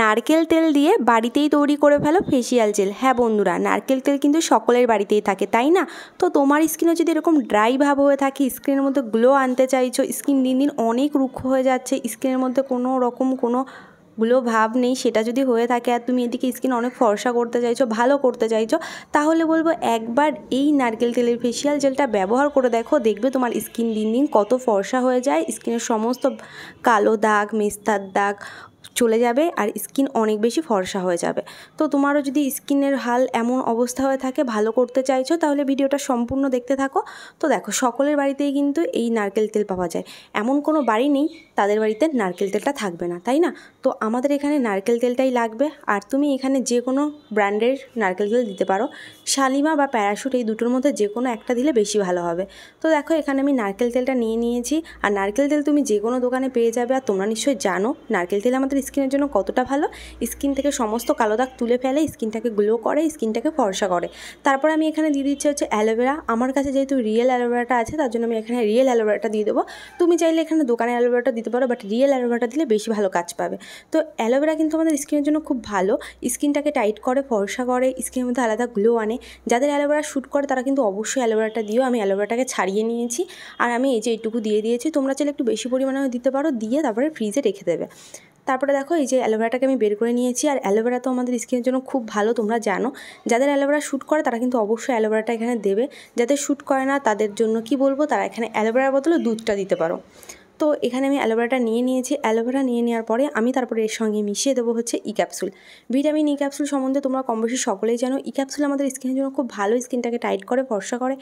নারকেল তেল দিয়ে বাড়িতেই তৈরি করে ফেলো ফেসিয়াল জেল হ্যাঁ বন্ধুরা নারকেল তেল কিন্তু সকলের বাড়িতেই থাকে তাই না তো তোমার স্কিনে যদি এরকম ড্রাই ভাব হয়ে থাকে স্কিনের মধ্যে গ্লো আনতে চাইছো স্কিন দিন দিন অনেক রুক্ষ হয়ে যাচ্ছে স্কিনের মধ্যে কোনো রকম কোনো গুলো ভাব নেই সেটা যদি হয়ে থাকে আর তুমি এদিকে স্কিন অনেক ফর্সা করতে চাইছো ভালো করতে চাইছো তাহলে বলবো একবার এই নারকেল তেলের ফেসিয়াল জেলটা ব্যবহার করে দেখো দেখবে তোমার স্কিন দিন দিন কত ফর্সা হয়ে যায় স্কিনের সমস্ত কালো দাগ মেস্তার দাগ চলে যাবে আর স্কিন অনেক বেশি ফর্সা হয়ে যাবে তো তোমারও যদি স্কিনের হাল এমন অবস্থা হয়ে থাকে ভালো করতে চাইছো তাহলে ভিডিওটা সম্পূর্ণ দেখতে থাকো তো দেখো সকলের বাড়িতেই কিন্তু এই নারকেল তেল পাওয়া যায় এমন কোনো বাড়ি নেই তাদের বাড়িতে নারকেল তেলটা থাকবে না তাই না তো আমাদের এখানে নারকেল তেলটাই লাগবে আর তুমি এখানে যে কোনো ব্র্যান্ডের নারকেল তেল দিতে পারো শালিমা বা প্যারাশুট এই দুটোর মধ্যে যে কোনো একটা দিলে বেশি ভালো হবে তো দেখো এখানে আমি নারকেল তেলটা নিয়ে নিয়েছি আর নারকেল তেল তুমি যে কোনো দোকানে পেয়ে যাবে আর তোমরা নিশ্চয়ই জানো নারকেল তেল আমাদের স্কিনের জন্য কতটা ভালো স্কিন থেকে সমস্ত কালো দাগ তুলে ফেলে স্কিনটাকে গ্লো করে স্কিনটাকে ফর্সা করে তারপর আমি এখানে দিয়ে দিচ্ছি হচ্ছে অ্যালোভেরা আমার কাছে যেহেতু রিয়েল অ্যালোভেরাটা আছে তার জন্য আমি এখানে রিয়েল অ্যালোভেরাটা দিয়ে দেবো তুমি চাইলে এখানে দোকানে অ্যালোভেরাটা দিতে পারো বাট রিয়েল অ্যালোভেরাটা দিলে বেশি ভালো কাজ পাবে তো অ্যালোভেরা কিন্তু আমাদের স্কিনের জন্য খুব ভালো স্কিনটাকে টাইট করে ফর্সা করে স্কিনের মধ্যে আলাদা গ্লো আনে যাদের অ্যালোভেরা শ্যুট করে তারা কিন্তু অবশ্যই অ্যালোভেরাটা দিও আমি অ্যালোভেরাটাকে ছাড়িয়ে নিয়েছি আর আমি এই যে এইটুকু দিয়ে দিয়েছি তোমরা চাইলে একটু বেশি পরিমাণেও দিতে পারো দিয়ে তারপরে ফ্রিজে রেখে দেবে তারপরে দেখো এই যে অ্যালোভেরাটাকে আমি বের করে নিয়েছি আর অ্যালোভেরা তো আমাদের স্কিনের জন্য খুব ভালো তোমরা জানো যাদের অ্যালোভেরা শ্যুট করে তারা কিন্তু অবশ্যই অ্যালোভেরাটা এখানে দেবে যাদের শ্যুট করে না তাদের জন্য কি বলবো তারা এখানে অ্যালোভেরার বদলে দুধটা দিতে পারো তো এখানে আমি অ্যালোভেরাটা নিয়ে নিয়েছি অ্যালোভেরা নিয়ে নেওয়ার পরে আমি তারপরে এর সঙ্গে মিশিয়ে দেবো হচ্ছে E e capsule vitamin E e capsule সম্বন্ধে তোমরা কম বেশি সকলেই জানো ই e ক্যাপসুল আমাদের স্কিনের জন্য খুব ভালো স্কিনটাকে টাইট করে ফর্সা করে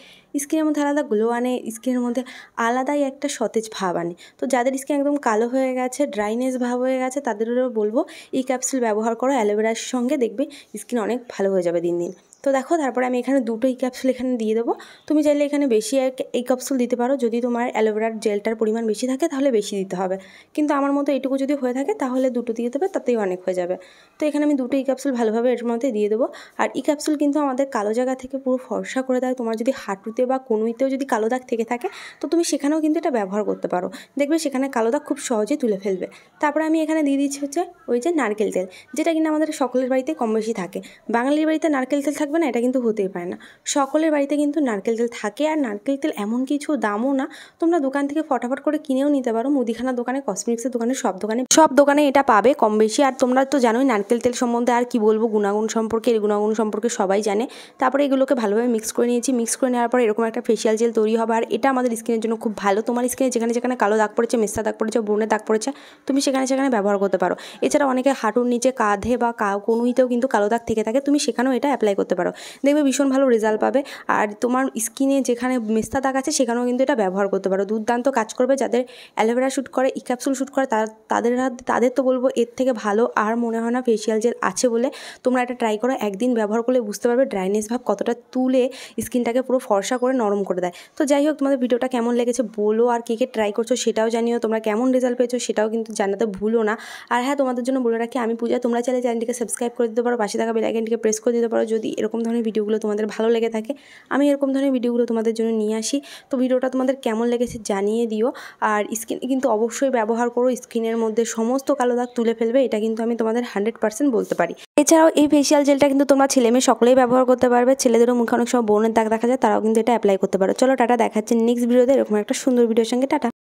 স্কিনের মধ্যে আলাদা গ্লো আনে স্কিনের মধ্যে আলাদাই একটা সতেজ ভাব আনে তো যাদের স্কিন একদম কালো হয়ে গেছে ড্রাইনেস ভাব হয়ে গেছে তাদেরও বলবো ই ক্যাপসুল ব্যবহার করো অ্যালোভেরার সঙ্গে দেখবে স্কিন অনেক ভালো হয়ে যাবে দিন দিন তো দেখো তারপরে আমি এখানে দুটো এই ক্যাপসুল এখানে দিয়ে দেবো তুমি চাইলে এখানে বেশি এই ক্যাপসুল দিতে পারো যদি তোমার অ্যালোভেরার জেলটার পরিমাণ বেশি থাকে তাহলে বেশি দিতে হবে কিন্তু আমার মতো এটুকু যদি হয়ে থাকে তাহলে দুটো দিয়ে দেবে তাতেই অনেক হয়ে যাবে তো এখানে আমি দুটো এই ক্যাপসুল ভালোভাবে এর মধ্যে দিয়ে দেবো আর ই ক্যাপসুল কিন্তু আমাদের কালো জায়গা থেকে পুরো ফর্সা করে দেয় তোমার যদি হাঁটুতে বা কনুইতেও যদি কালো দাগ থেকে থাকে তো তুমি সেখানেও কিন্তু এটা ব্যবহার করতে পারো দেখবে সেখানে কালো দাগ খুব সহজে তুলে ফেলবে তারপরে আমি এখানে দিয়ে দিচ্ছি হচ্ছে ওই যে নারকেল তেল যেটা কিনা আমাদের সকলের বাড়িতে কম বেশি থাকে বাঙালির বাড়িতে নারকেল তেল থাকে থাকবে না এটা কিন্তু হতেই পারে না সকলের বাড়িতে কিন্তু নারকেল তেল থাকে আর নারকেল তেল এমন কিছু দামও না তোমরা দোকান থেকে ফটাফট করে কিনেও নিতে পারো মুদিখানা দোকানে কসমেটিক্সের দোকানে সব দোকানে সব দোকানে এটা পাবে কম বেশি আর তোমরা তো জানোই নারকেল তেল সম্বন্ধে আর কি বলবো গুণাগুণ সম্পর্কে এর গুণাগুণ সম্পর্কে সবাই জানে তারপরে এগুলোকে ভালোভাবে মিক্স করে নিয়েছি মিক্স করে নেওয়ার পর এরকম একটা ফেশিয়াল জেল তৈরি হবে আর এটা আমাদের স্কিনের জন্য খুব ভালো তোমার স্কিনে যেখানে যেখানে কালো দাগ পড়েছে মেস্তা দাগ পড়েছে ব্রণের দাগ পড়েছে তুমি সেখানে সেখানে ব্যবহার করতে পারো এছাড়া অনেকে হাঁটুর নিচে কাঁধে বা কোনোইতেও কিন্তু কালো দাগ থেকে থাকে তুমি সেখানেও এটা অ্যাপ্লাই করতে পারো পারো দেখবে ভীষণ ভালো রেজাল্ট পাবে আর তোমার স্কিনে যেখানে মেস্তা দাগ আছে সেখানেও কিন্তু এটা ব্যবহার করতে পারো দুর্দান্ত কাজ করবে যাদের অ্যালোভেরা শ্যুট করে ইক্যাপসুল শ্যুট করে তাদের তাদের তো বলবো এর থেকে ভালো আর মনে হয় না ফেসিয়াল জেল আছে বলে তোমরা এটা ট্রাই করো একদিন ব্যবহার করলে বুঝতে পারবে ড্রাইনেস ভাব কতটা তুলে স্কিনটাকে পুরো ফর্সা করে নরম করে দেয় তো যাই হোক তোমাদের ভিডিওটা কেমন লেগেছে বলো আর কে কে ট্রাই করছো সেটাও জানিও তোমরা কেমন রেজাল্ট পেয়েছো সেটাও কিন্তু জানাতে ভুলো না আর হ্যাঁ তোমাদের জন্য বলে রাখি আমি পূজা তোমরা চাইলে চ্যানেলটিকে সাবস্ক্রাইব করে দিতে পারো পাশে থাকা বেলাইকেনটিকে প্রেস করে দিতে পারো যদি এরকম এরকম ধরনের ভিডিওগুলো তোমাদের ভালো লেগে থাকে আমি এরকম ধরনের ভিডিওগুলো তোমাদের জন্য নিয়ে আসি তো ভিডিওটা তোমাদের কেমন লেগেছে জানিয়ে দিও আর স্কিন কিন্তু অবশ্যই ব্যবহার করো স্কিনের মধ্যে সমস্ত কালো দাগ তুলে ফেলবে এটা কিন্তু আমি তোমাদের হান্ড্রেড পার্সেন্ট বলতে পারি এছাড়াও এই ফেসিয়াল জেলটা কিন্তু তোমরা ছেলে মেয়ে সকলেই ব্যবহার করতে পারবে ছেলেদেরও মুখে অনেক সময় বোনের দাগ দেখা যায় তারাও কিন্তু এটা অ্যাপ্লাই করতে পারো চলো টাটা দেখাচ্ছে নেক্সট ভিডিওতে এরকম একটা সুন্দর ভিডিওর সঙ্গে টাটা